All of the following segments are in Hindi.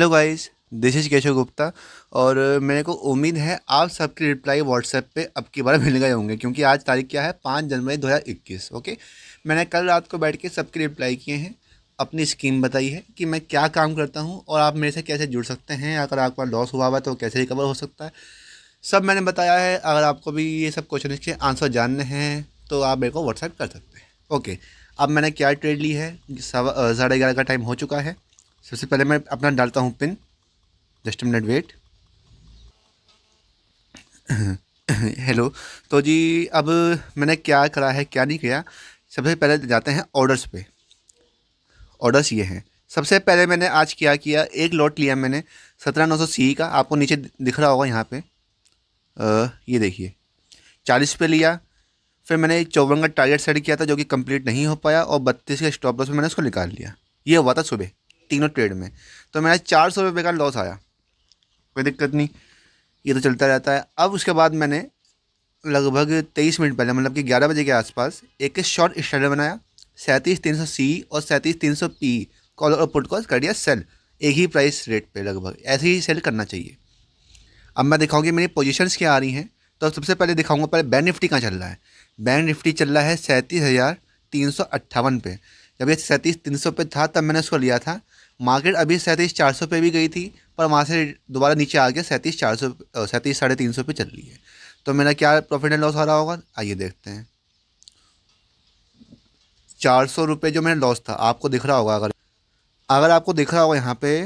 Hello guys this is Keshav Gupta और uh, मेरे को उम्मीद है आप सबकी रिप्लाई व्हाट्सएप पे अब की बार मिल गए होंगे क्योंकि आज तारीख क्या है पाँच जनवरी 2021 ओके मैंने कल रात को बैठ के सबके रिप्लाई किए हैं अपनी स्कीम बताई है कि मैं क्या काम करता हूँ और आप मेरे से कैसे जुड़ सकते हैं अगर आपका लॉस हुआ हुआ तो कैसे रिकवर हो सकता है सब मैंने बताया है अगर आपको भी ये सब क्वेश्चन के आंसर जानने हैं तो आप मेरे को व्हाट्सएप कर सकते हैं ओके अब मैंने क्या ट्रेड ली है uh, साढ़े ग्यारह का टाइम हो चुका है सबसे पहले मैं अपना डालता हूँ pin just minute wait hello तो जी अब मैंने क्या करा है क्या नहीं किया सबसे पहले जाते हैं ऑर्डर्स पे ऑर्डर्स ये हैं सबसे पहले मैंने आज क्या किया एक लॉट लिया मैंने सत्रह नौ सौ सी का आपको नीचे दिख रहा होगा यहाँ पे आ, ये देखिए चालीस पे लिया फिर मैंने चौवन का टारगेट सेट किया था जो कि कंप्लीट नहीं हो पाया और बत्तीस के स्टॉप लॉस में मैंने उसको निकाल लिया ये हुआ था सुबह तीनों ट्रेड में तो मेरा चार सौ रुपये का लॉस आया कोई दिक्कत नहीं ये तो चलता रहता है अब उसके बाद मैंने लगभग तेईस मिनट पहले मतलब कि ग्यारह बजे के आसपास एक शॉर्ट स्टैंडर बनाया सैंतीस तीन सौ सी और सैंतीस तीन सौ पी कॉल और पुट कॉल कर दिया सेल एक ही प्राइस रेट पे लगभग ऐसे ही सेल करना चाहिए अब मैं दिखाऊंगी मेरी पोजीशंस क्या आ रही हैं तो सबसे पहले दिखाऊंगा पहले बैंक निफ्टी कहाँ चल रहा है बैंक निफ्टी चल रहा है सैंतीस हज़ार तीन सौ अट्ठावन पे जब ये सैंतीस तीन सौ पे था तब मैंने उसको लिया था मार्केट अभी सैंतीस चार सौ पे भी गई थी पर वहाँ से दोबारा नीचे आ गया सैंतीस चार सौ सैंतीस साढ़े तीन सौ पे चल रही है तो मेरा क्या प्रॉफिट एंड लॉस आ रहा होगा आइए देखते हैं चार सौ रुपये जो मेरा लॉस था आपको दिख रहा होगा अगर अगर आपको दिख रहा होगा यहाँ पे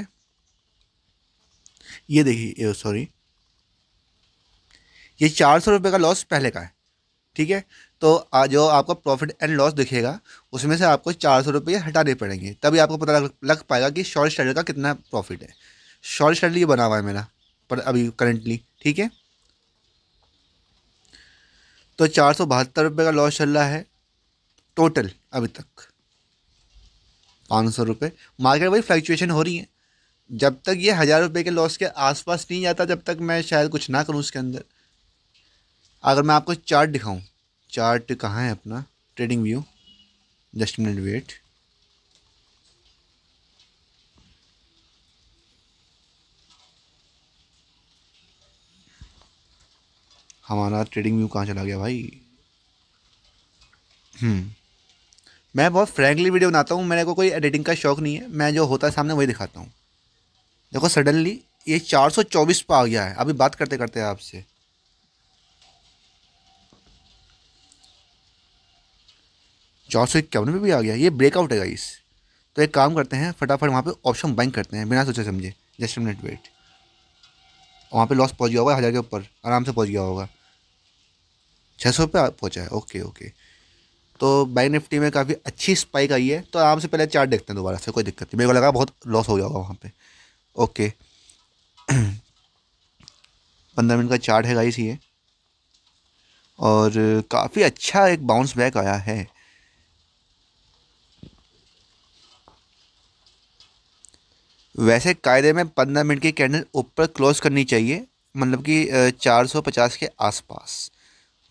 ये देखिए सॉरी ये चार सौ रुपये का लॉस पहले का है ठीक है तो जो आपका प्रॉफिट एंड लॉस दिखेगा उसमें से आपको चार सौ रुपये हटाने पड़ेंगे तभी आपको पता लग, लग पाएगा कि शॉर्ट स्टैंडर्ड का कितना प्रॉफिट है शॉर्ट स्टैंडर्ड ये बना हुआ है मेरा पर अभी करंटली ठीक है तो चार सौ बहत्तर रुपये का लॉस चल रहा है टोटल अभी तक पाँच सौ रुपये मार्केट वही फ्लैक्चुएशन हो रही है जब तक ये हज़ार रुपये के लॉस के आसपास नहीं आता जब तक मैं शायद कुछ ना करूँ उसके अंदर अगर मैं आपको चार्ट दिखाऊं चार्ट कहाँ है अपना trading view just minute wait हमारा ट्रेडिंग व्यू कहाँ चला गया भाई हम्म। मैं बहुत फ्रैंकली वीडियो बनाता हूँ मेरे को कोई एडिटिंग का शौक नहीं है मैं जो होता है सामने वही दिखाता हूँ देखो सडनली ये 424 पे आ गया है अभी बात करते करते आपसे चार सौ इक्यावन में भी आ गया ये ब्रेकआउट है गाइस तो एक काम करते हैं फटाफट वहाँ पे ऑप्शन बैंक करते हैं बिना सोचे समझे जस्ट मिनट वेट वहाँ पे लॉस पहुँच गया होगा हज़ार के ऊपर आराम से पहुँच गया होगा छः सौ रुपये पहुँचा है ओके ओके तो बैंक निफ्टी में काफ़ी अच्छी स्पाइक आई है तो आराम से पहले चार्ट देखते हैं दोबारा से कोई दिक्कत नहीं मेरे को लगा बहुत लॉस हो गया होगा वहाँ पर ओके पंद्रह मिनट का चार्ट है गाइस ये और काफ़ी अच्छा एक बाउंस बैक आया है वैसे कायदे में पंद्रह मिनट की कैंडल ऊपर क्लोज करनी चाहिए मतलब कि चार सौ पचास के आसपास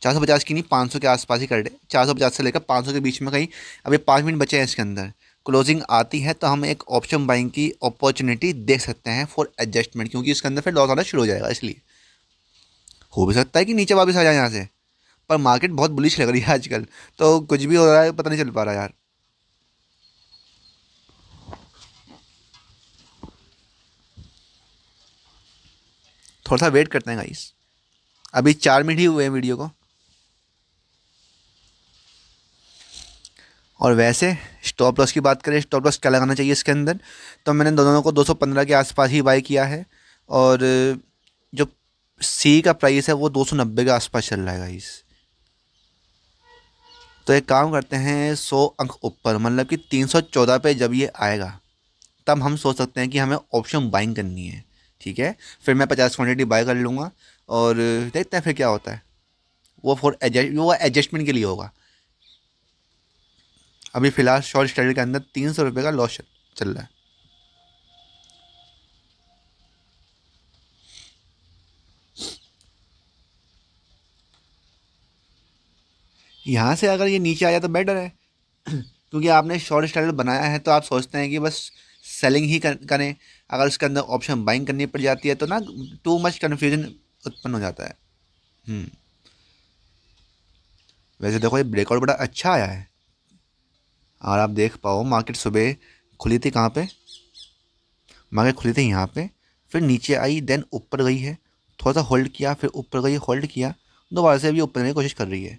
चार सौ पचास की नहीं पाँच सौ के आसपास ही कर दे चार सौ पचास से लेकर पाँच सौ के बीच में कहीं अभी पाँच मिनट बचे हैं इसके अंदर क्लोजिंग आती है तो हम एक ऑप्शन बाइंग की अपॉर्चुनिटी देख सकते हैं फॉर एडजस्टमेंट क्योंकि इसके अंदर फिर लॉस आना शुरू हो जाएगा इसलिए हो भी सकता है कि नीचे वापस आ जाए यहाँ से पर मार्केट बहुत बुलिश लग रही है आजकल तो कुछ भी हो रहा है पता नहीं चल पा रहा यार थोड़ा सा वेट करते हैं गाइस अभी चार मिनट ही हुए हैं वीडियो को और वैसे स्टॉप लॉस की बात करें स्टॉप लॉस क्या लगाना चाहिए इसके अंदर तो मैंने दोनों को 215 के आसपास ही बाई किया है और जो सी का प्राइस है वो 290 के आसपास चल रहा है गाइस तो एक काम करते हैं 100 अंक ऊपर मतलब कि 314 पे जब ये आएगा तब हम सोच सकते हैं कि हमें ऑप्शन बाइंग करनी है ठीक है फिर मैं पचास क्वान्टिटी बाय कर लूँगा और देखते हैं फिर क्या होता है वो फॉर एडजस्ट वो एडजस्टमेंट के लिए होगा अभी फ़िलहाल शॉर्ट स्टडी के अंदर तीन सौ रुपये का लॉस चल रहा है यहाँ से अगर ये नीचे आ जाए तो बेटर है क्योंकि आपने शॉर्ट स्टैंडर्ड बनाया है तो आप सोचते हैं कि बस सेलिंग ही करें अगर उसके अंदर ऑप्शन बाइंग करनी पड़ जाती है तो ना टू मच कन्फ्यूजन उत्पन्न हो जाता है हम्म। वैसे देखो ये ब्रेकआउट बड़ा अच्छा आया है और आप देख पाओ मार्केट सुबह खुली थी कहाँ पे मार्केट खुली थी यहाँ पे फिर नीचे आई देन ऊपर गई है थोड़ा सा होल्ड किया फिर ऊपर गई होल्ड किया दोबारा से अभी ऊपर जाने की कोशिश कर रही है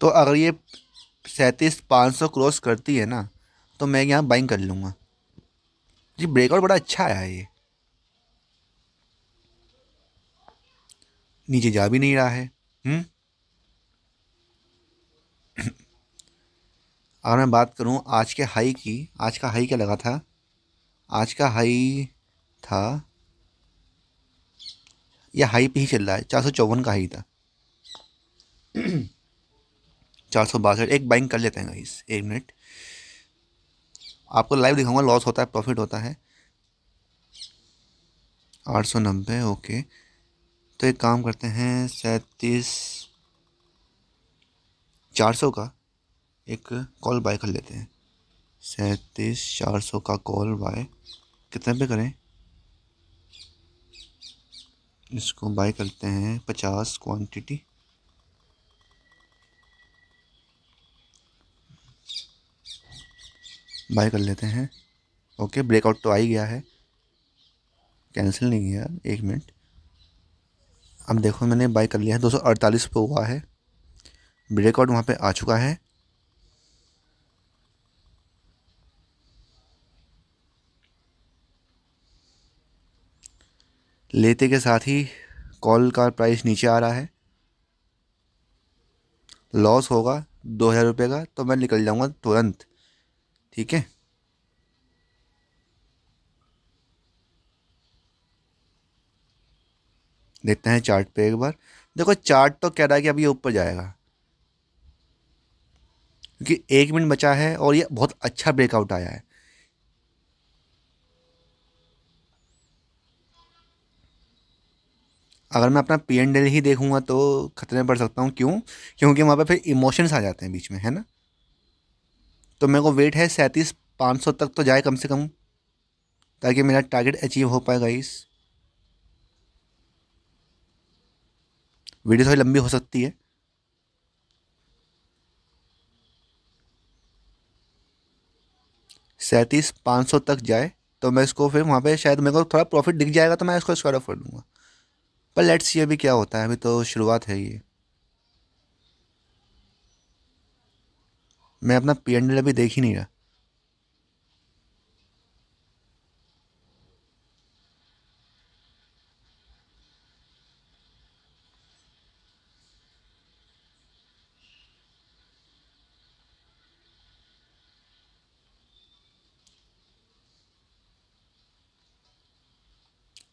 तो अगर ये सैंतीस पाँच सौ क्रॉस करती है ना तो मैं यहाँ बाइंग कर लूँगा जी ब्रेकआउट बड़ा अच्छा आया है ये नीचे जा भी नहीं रहा है हुँ? हम्म? अगर मैं बात करूँ आज के हाई की आज का हाई क्या लगा था आज का हाई था यह हाई पे ही चल रहा है चार सौ चौवन का हाई था चार सौ बासठ एक बाइंग कर लेते हैं गाइस एक मिनट आपको लाइव दिखाऊंगा लॉस होता है प्रॉफिट होता है आठ सौ नब्बे ओके तो एक काम करते हैं सैंतीस चार सौ का एक कॉल बाय कर लेते हैं सैंतीस चार सौ का कॉल बाय कितने पे करें इसको बाय करते हैं पचास क्वांटिटी बाय कर लेते हैं ओके ब्रेकआउट तो आ ही गया है कैंसिल नहीं किया एक मिनट अब देखो मैंने बाय कर लिया है दो सौ अड़तालीस पे हुआ है ब्रेकआउट वहाँ पे आ चुका है लेते के साथ ही कॉल का प्राइस नीचे आ रहा है लॉस होगा दो हज़ार रुपये का तो मैं निकल जाऊँगा तुरंत ठीक है देखते हैं चार्ट पे एक बार देखो चार्ट तो कह रहा है कि अभी ये ऊपर जाएगा क्योंकि एक मिनट बचा है और ये बहुत अच्छा ब्रेकआउट आया है अगर मैं अपना पी एन ही देखूंगा तो खतरे में पड़ सकता हूँ क्यों क्योंकि वहाँ पे फिर इमोशंस आ जाते हैं बीच में है ना तो मेरे को वेट है सैंतीस पाँच सौ तक तो जाए कम से कम ताकि मेरा टारगेट अचीव हो पाएगा इस वीडियो थोड़ी लंबी हो सकती है सैंतीस पाँच सौ तक जाए तो मैं इसको फिर वहाँ पे शायद मेरे को थोड़ा प्रॉफिट दिख जाएगा तो मैं इसको स्क्वायर ऑफ कर लूँगा पर लेट्स ये अभी क्या होता है अभी तो शुरुआत है ये मैं अपना पी एंड एल अभी देख ही नहीं रहा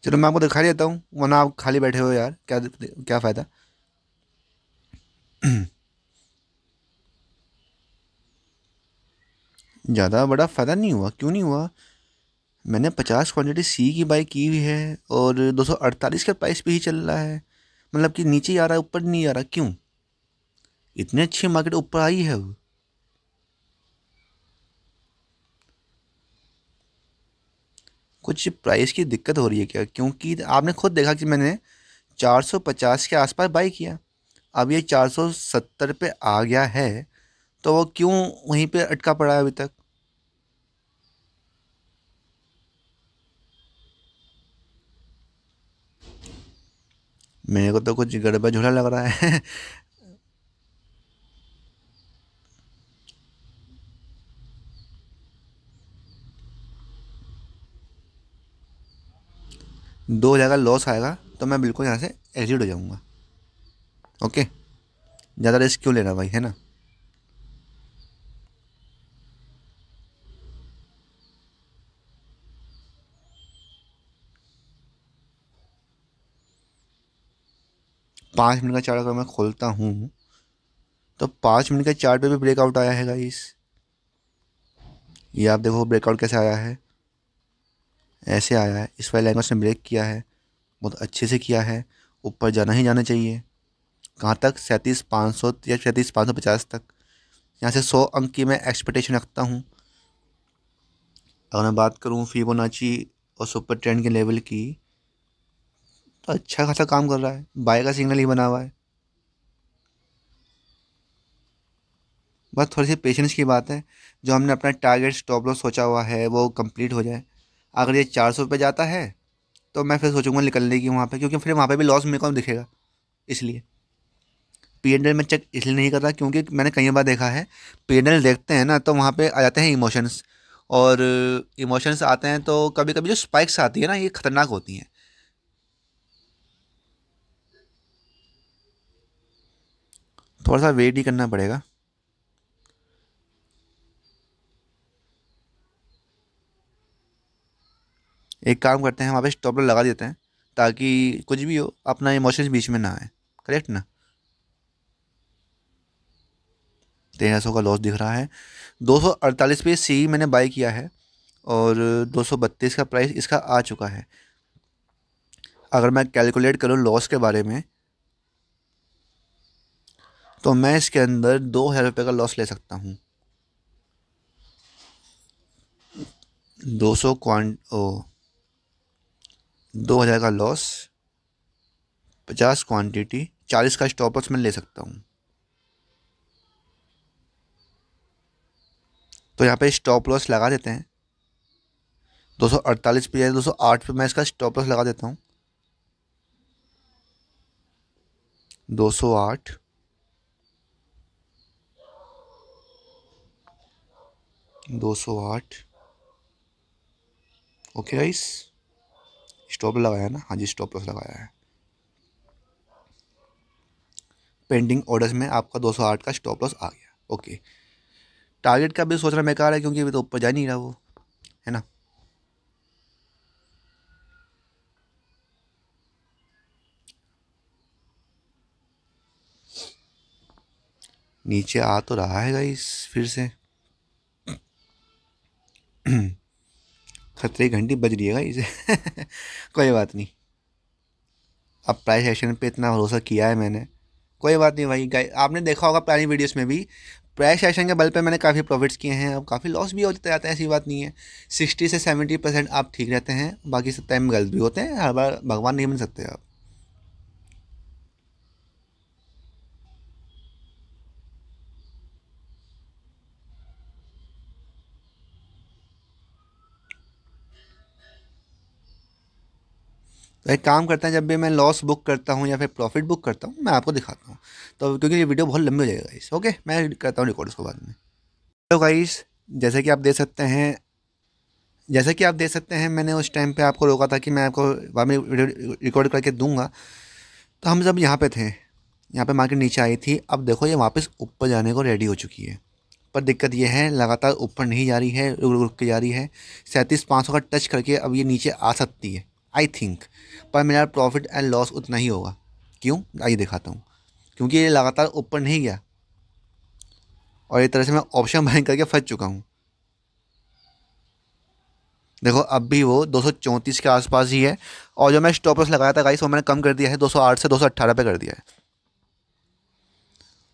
चलो मैं आपको दिखा देता हूँ वरना आप खाली बैठे हो यार क्या क्या फ़ायदा ज़्यादा बड़ा फ़ायदा नहीं हुआ क्यों नहीं हुआ मैंने पचास क्वान्टिटी सी की बाई की हुई है और दो सौ अड़तालीस का प्राइस भी ही चल रहा है मतलब कि नीचे आ रहा है ऊपर नहीं आ रहा क्यों इतनी अच्छी मार्केट ऊपर आई है वो कुछ प्राइस की दिक्कत हो रही है क्या क्योंकि आपने खुद देखा कि मैंने 450 के आसपास बाई किया अब ये 470 पे आ गया है तो वो क्यों वहीं पे अटका पड़ा है अभी तक मेरे को तो कुछ गड़बड़ झोला लग रहा है दो हज़ार लॉस आएगा तो मैं बिल्कुल यहाँ से एग्जिट हो जाऊँगा ओके ज़्यादा रिस्क क्यों ले रहा भाई है ना पाँच मिनट का चार्ट अगर मैं खोलता हूँ तो पाँच मिनट के चार्ट पे भी ब्रेकआउट आया है गाइस ये आप देखो ब्रेकआउट कैसे आया है ऐसे आया है इस वाले लैंग्वेज ने ब्रेक किया है बहुत अच्छे से किया है ऊपर जाना ही जाना चाहिए कहाँ तक सैंतीस पाँच सौ या सैंतीस पाँच सौ पचास तक यहाँ से सौ अंक की मैं एक्सपेक्टेशन रखता हूँ अगर मैं बात करूँ फीबोनाची और सुपर ट्रेंड के लेवल की तो अच्छा खासा काम कर रहा है बाय का सिग्नल ही बना हुआ है बस थोड़ी सी पेशेंस की बात है जो हमने अपना टारगेट स्टॉप लॉस सोचा हुआ है वो कंप्लीट हो जाए अगर ये चार सौ रुपये जाता है तो मैं फिर सोचूंगा निकलने की वहाँ पे क्योंकि फिर वहाँ पे भी लॉस मेरे को दिखेगा इसलिए पी एन मैं में चेक इसलिए नहीं करता क्योंकि मैंने कई बार देखा है पी एन देखते हैं ना तो वहाँ पे आ जाते हैं इमोशंस और इमोशंस आते हैं तो कभी कभी जो स्पाइक्स आती है ना ये ख़तरनाक होती हैं थोड़ा सा वेट ही करना पड़ेगा एक काम करते हैं वहाँ पर स्टॉपर लगा देते हैं ताकि कुछ भी हो अपना इमोशंस बीच में ना आए करेक्ट ना तेरह सौ का लॉस दिख रहा है दो सौ अड़तालीस पे सी मैंने बाई किया है और दो सौ बत्तीस का प्राइस इसका आ चुका है अगर मैं कैलकुलेट करूँ लॉस के बारे में तो मैं इसके अंदर दो हज़ार रुपये का लॉस ले सकता हूँ दो सौ क्वान ओ दो हज़ार का लॉस पचास क्वांटिटी चालीस का स्टॉपर्स मैं ले सकता हूँ तो यहाँ पे स्टॉप लॉस लगा देते हैं दो सौ अड़तालीस पे दो सौ आठ पे मैं इसका स्टॉप लॉस लगा देता हूँ दो सौ आठ दो सौ आठ ओके गाइस स्टॉप लगाया ना हाँ जी स्टॉप लॉस लगाया है पेंडिंग ऑर्डर्स में आपका 208 का स्टॉप लॉस आ गया ओके टारगेट का भी सोचना बेकार है क्योंकि अभी तो ऊपर जा नहीं रहा वो है ना नीचे आ तो रहा है गाइस फिर से खतरे की घंटी बज रही है इसे कोई बात नहीं अब प्राइस एक्शन पे इतना भरोसा किया है मैंने कोई बात नहीं भाई गाइस आपने देखा होगा पुरानी वीडियोस में भी प्राइस एक्शन के बल पे मैंने काफ़ी प्रॉफिट्स किए हैं अब काफ़ी लॉस भी होते रहते हैं ऐसी बात नहीं है सिक्सटी से सेवेंटी परसेंट आप ठीक रहते हैं बाकी सब टाइम गलत भी होते हैं हर बार भगवान नहीं बन सकते आप तो एक काम करता है जब भी मैं लॉस बुक करता हूँ या फिर प्रॉफिट बुक करता हूँ मैं आपको दिखाता हूँ तो क्योंकि ये वीडियो बहुत लंबी हो जाएगा इस ओके मैं करता हूँ रिकॉर्ड उसको बाद में तो गाइस जैसे कि आप देख सकते हैं जैसे कि आप देख सकते हैं मैंने उस टाइम पे आपको रोका था कि मैं आपको बाद में रिकॉर्ड करके दूंगा तो हम जब यहाँ पे थे यहाँ पे मार्केट नीचे आई थी अब देखो ये वापस ऊपर जाने को रेडी हो चुकी है पर दिक्कत ये है लगातार ऊपर नहीं जा रही है रुक रुक के जा रही है सैंतीस पाँच सौ का टच करके अब ये नीचे आ सकती है आई थिंक पर मेरा प्रॉफिट एंड लॉस उतना ही होगा क्यों आइए दिखाता हूँ क्योंकि ये लगातार ऊपर नहीं गया और एक तरह से मैं ऑप्शन बाइंग करके फंस चुका हूँ देखो अब भी वो दो के आसपास ही है और जो मैं स्टॉप लॉस लगाया था गाइस वो मैंने कम कर दिया है 208 से 218 पे कर दिया है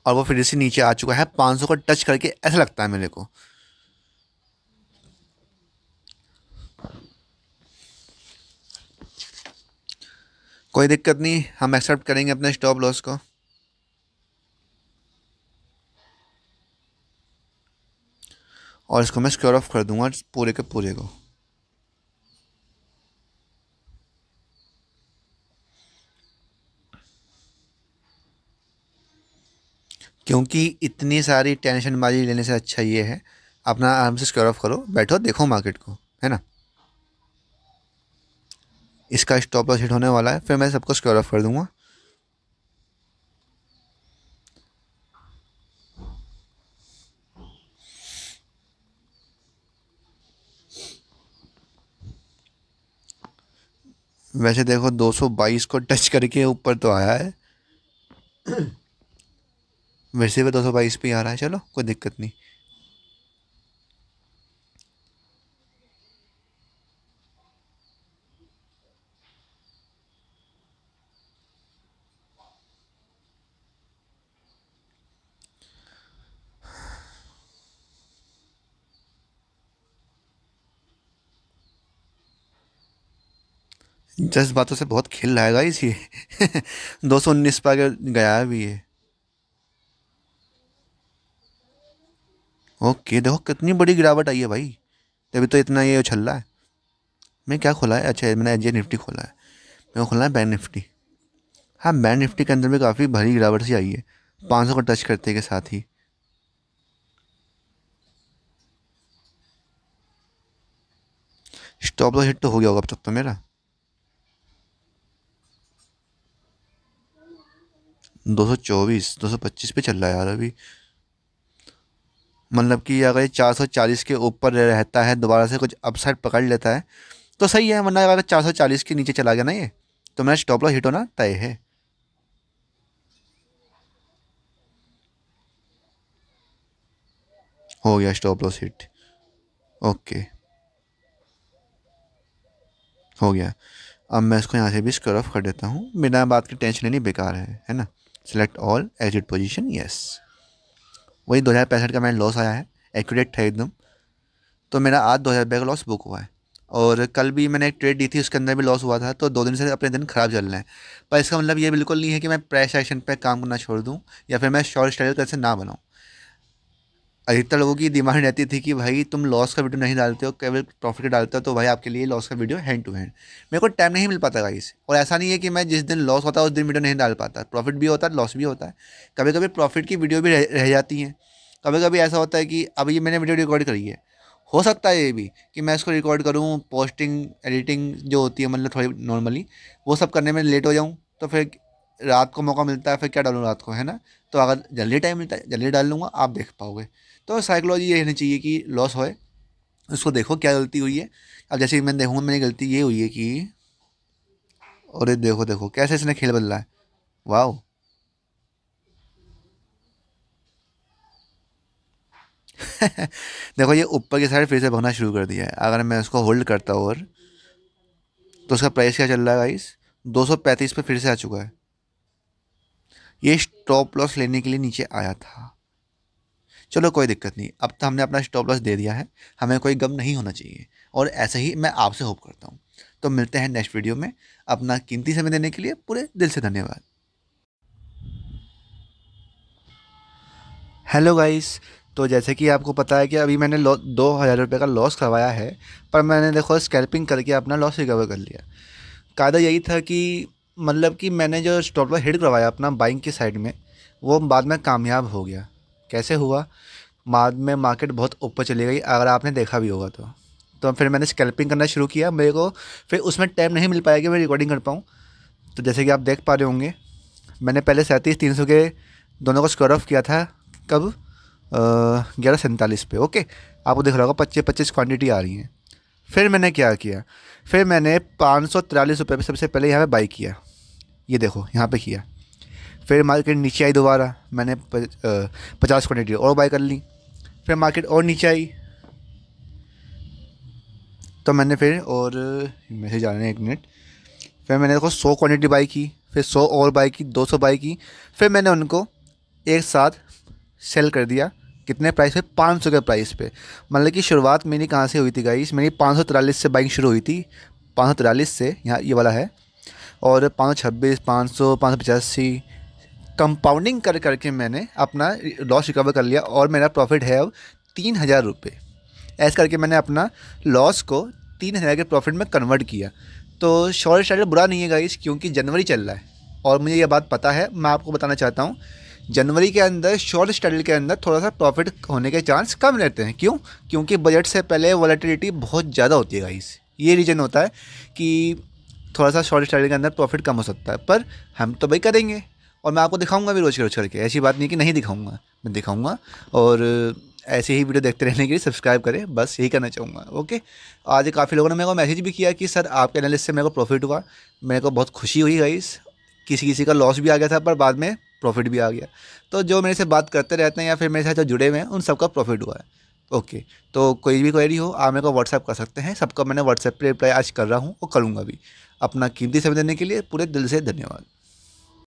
और वो फिर से नीचे आ चुका है 500 को टच करके ऐसा लगता है मेरे को कोई दिक्कत नहीं हम एक्सेप्ट करेंगे अपने स्टॉप लॉस को और इसको मैं स्क्योर ऑफ कर दूंगा पूरे के पूरे को क्योंकि इतनी सारी टेंशन बाजी लेने से अच्छा ये है अपना आराम से स्क्योर ऑफ करो बैठो देखो मार्केट को है ना इसका स्टॉप लॉस हिट होने वाला है फिर मैं सबको स्क्योर ऑफ कर दूंगा वैसे देखो 222 को टच करके ऊपर तो आया है वैसे भी 222 पे आ रहा है चलो कोई दिक्कत नहीं जस बातों से बहुत खिल रहा है ये दो सौ उन्नीस पर गया है भी ये ओके देखो कितनी बड़ी गिरावट आई है भाई तभी तो इतना ये उछल रहा है मैं क्या खोला है अच्छा मैंने एच निफ्टी खोला है मैं खोला है बैंक निफ्टी हाँ बैंक निफ्टी के अंदर भी काफ़ी भारी गिरावट सी आई है पाँच सौ को टच करते के साथ ही स्टॉप तो हिट तो हो गया होगा अब तक तो मेरा दो सौ चौबीस दो सौ पच्चीस पे चल रहा है यार अभी मतलब कि अगर ये चार सौ चालीस के ऊपर रहता है दोबारा से कुछ अपसाइड पकड़ लेता है तो सही है वरना अगर चार सौ चालीस के नीचे चला गया ना ये तो मेरा स्टॉप लॉस हिट होना तय है हो गया स्टॉप लॉस हिट ओके हो गया अब मैं इसको यहाँ से भी स्क्रफ कर देता हूँ बिना बात की टेंशन लेनी बेकार है है ना select all exit position yes वही दो हज़ार पैंसठ का मैंने लॉस आया है एक्यूरेट था एकदम तो मेरा आज दो हज़ार रुपये का लॉस बुक हुआ है और कल भी मैंने एक ट्रेड दी थी उसके अंदर भी लॉस हुआ था तो दो दिन से अपने दिन ख़राब चल रहे हैं पर इसका मतलब ये बिल्कुल नहीं है कि मैं प्राइस एक्शन पर काम करना छोड़ दूँ या फिर मैं शॉर्ट स्टाइल कैसे ना बनाऊँ अधिकतर लोगों की डिमांड रहती थी कि भाई तुम लॉस का वीडियो नहीं डालते हो केवल प्रॉफिट का डालते हो तो भाई आपके लिए लॉस का वीडियो हैंड टू हैंड मेरे को टाइम नहीं मिल पाता इस और ऐसा नहीं है कि मैं जिस दिन लॉस होता है उस दिन वीडियो नहीं डाल पाता प्रॉफिट भी होता है लॉस भी होता है कभी कभी प्रॉफिट की वीडियो भी रह, रह जाती हैं कभी कभी ऐसा होता है कि अब ये मैंने वीडियो रिकॉर्ड करी है हो सकता है ये भी कि मैं इसको रिकॉर्ड करूँ पोस्टिंग एडिटिंग जो होती है मतलब थोड़ी नॉर्मली वो सब करने में लेट हो जाऊँ तो फिर रात को मौका मिलता है फिर क्या डालूँ रात को है ना तो अगर जल्दी टाइम मिलता है जल्दी डाल लूँगा आप देख पाओगे तो साइकोलॉजी ये रहनी चाहिए कि लॉस होए उसको देखो क्या गलती हुई है अब जैसे मैं देखूँगा मेरी गलती ये हुई है कि और देखो देखो कैसे इसने खेल बदला है वाह देखो ये ऊपर की साइड फिर से भगना शुरू कर दिया है अगर मैं उसको होल्ड करता हूँ और तो उसका प्राइस क्या चल रहा है गाइस 235 पे फिर से आ चुका है ये स्टॉप लॉस लेने के लिए नीचे आया था चलो कोई दिक्कत नहीं अब तो हमने अपना स्टॉप लॉस दे दिया है हमें कोई गम नहीं होना चाहिए और ऐसे ही मैं आपसे होप करता हूँ तो मिलते हैं नेक्स्ट वीडियो में अपना कीमती समय देने के लिए पूरे दिल से धन्यवाद हेलो गाइस तो जैसे कि आपको पता है कि अभी मैंने दो हज़ार रुपये का लॉस करवाया है पर मैंने देखो स्कैल्पिंग करके अपना लॉस रिकवर कर लिया कायदा यही था कि मतलब कि मैंने जो स्टॉप लॉस हिट करवाया अपना बाइक की साइड में वो बाद में कामयाब हो गया कैसे हुआ बाद में मार्केट बहुत ऊपर चली गई अगर आपने देखा भी होगा तो तो फिर मैंने स्कैल्पिंग करना शुरू किया मेरे को फिर उसमें टाइम नहीं मिल पाया कि मैं रिकॉर्डिंग कर पाऊँ तो जैसे कि आप देख पा रहे होंगे मैंने पहले सैंतीस तीन सौ के दोनों को स्क्वायर ऑफ किया था कब ग्यारह सैंतालीस पे ओके आपको दिख रहा होगा पच्चीस पच्चीस क्वान्टिटी आ रही हैं फिर मैंने क्या किया फिर मैंने पाँच सौ तिरालीस रुपये पर सबसे पहले यहाँ पे बाई किया ये देखो यहाँ पे किया फिर मार्केट नीचे आई दोबारा मैंने पचास क्वान्टिटी और बाई कर ली फिर मार्केट और नीचे आई तो मैंने फिर और मैसेज आ रहे हैं एक मिनट फिर मैंने देखो सौ क्वान्टिटी बाई की फिर सौ और बाई की दो सौ बाई की फिर मैंने उनको एक साथ सेल कर दिया कितने प्राइस पे पाँच सौ के प्राइस पे मतलब कि शुरुआत मेरी कहाँ से हुई थी गाइस मेरी पाँच सौ तिरालीस से बाइक शुरू हुई थी पाँच सौ तिरालीस से यहाँ ये वाला है और पाँच सौ छब्बीस पाँच सौ पाँच सौ पचासी कंपाउंडिंग कर करके मैंने अपना लॉस रिकवर कर लिया और मेरा प्रॉफिट है अब तीन हज़ार रुपये ऐसा करके मैंने अपना लॉस को तीन हज़ार के प्रॉफिट में कन्वर्ट किया तो शॉर्ट स्टार्टर बुरा नहीं है गाइस क्योंकि जनवरी चल रहा है और मुझे यह बात पता है मैं आपको बताना चाहता हूँ जनवरी के अंदर शॉर्ट स्टडल के अंदर थोड़ा सा प्रॉफिट होने के चांस कम रहते हैं क्यों क्योंकि बजट से पहले वॉलेटिलिटी बहुत ज़्यादा होती है गाइस ये रीज़न होता है कि थोड़ा सा शॉर्ट स्टाइल के अंदर प्रॉफिट कम हो सकता है पर हम तो भाई करेंगे और मैं आपको दिखाऊंगा भी रोज़ के रोज़ करके ऐसी बात नहीं कि नहीं दिखाऊंगा मैं दिखाऊंगा और ऐसे ही वीडियो देखते रहने के लिए सब्सक्राइब करें बस यही करना चाहूँगा ओके आज काफ़ी लोगों ने मेरे को मैसेज भी किया कि सर आपके एनालिस से मेरे को प्रॉफिट हुआ मेरे को बहुत खुशी हुई गई किसी किसी का लॉस भी आ गया था पर बाद में प्रॉफिट भी आ गया तो जो मेरे से बात करते रहते हैं या फिर मेरे साथ जो जुड़े हुए हैं उन सबका प्रॉफिट हुआ है ओके तो कोई भी क्वेरी हो आप मेरे को व्हाट्सएप कर सकते हैं सबका मैंने व्हाट्सएप पर रिप्लाई आज कर रहा हूँ और करूँगा भी अपना कीमती समय देने के लिए पूरे दिल से धन्यवाद